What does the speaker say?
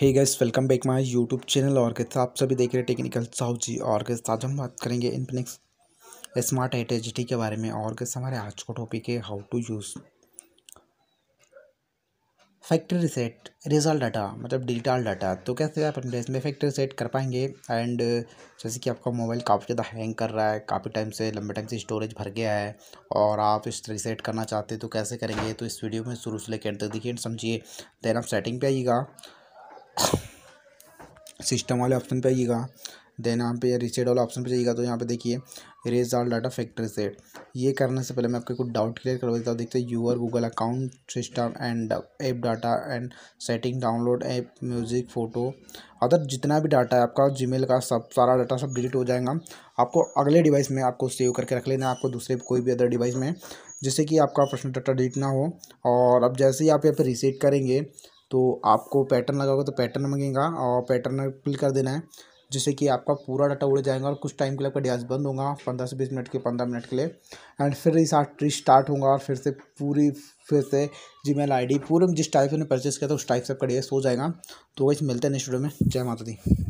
hey guys welcome back my YouTube channel और कैसे आप सभी देख रहे हैं टेक्निकल साहू जी और कैसे आज हम बात करेंगे इनफिनिक्स स्मार्ट एट एच के बारे में और कैसे हमारे आज का टॉपिक है how to use factory reset result data मतलब डिजिटल डाटा तो कैसे आप अपने इसमें फैक्ट्री रिसेट कर पाएंगे एंड जैसे कि आपका मोबाइल काफ़ी ज़्यादा हैंग कर रहा है काफ़ी टाइम से लंबे टाइम से स्टोरेज भर गया है और आप इस रिसेट करना चाहते हैं तो कैसे करेंगे तो इस वीडियो में शुरू से लेकर तक देखिए समझिए देन आप सेटिंग पे आइएगा सिस्टम वाले ऑप्शन पे आइएगा देन यहाँ पे रिसेट वाला ऑप्शन पे जाइएगा तो यहाँ पे देखिए erase all data factory set ये करने से पहले मैं आपके कुछ डाउट क्लियर करवा देता हूँ देखते हैं your Google account system and app data and setting download app music photo other जितना भी डाटा है आपका जीमेल का सब सारा डाटा सब डिलीट हो जाएगा आपको अगले डिवाइस में आपको सेव करके रख लेना आपको दूसरे कोई भी अदर डिवाइस में जिससे कि आपका पर्सनल डाटा डिलीट ना हो और अब जैसे ही आप यहाँ पर रिसेट करेंगे तो आपको पैटर्न लगा होगा तो पैटर्न मंगेगा और पैटर्न फिल कर देना है जिससे कि आपका पूरा डाटा उड़ जाएगा और कुछ टाइम के लिए आपका डिवाइस बंद होगा पंद्रह से बीस मिनट के पंद्रह मिनट के लिए एंड फिर रिस्टार्ट स्टार्ट होगा और फिर से पूरी फिर से जी मेल आई डी पूरे जिस टाइप से परचेस किया था उस टाइप से आपका डिवाइस हो जाएगा तो वैसे मिलते हैं नेक्स्ट वीडियो में जय माता दी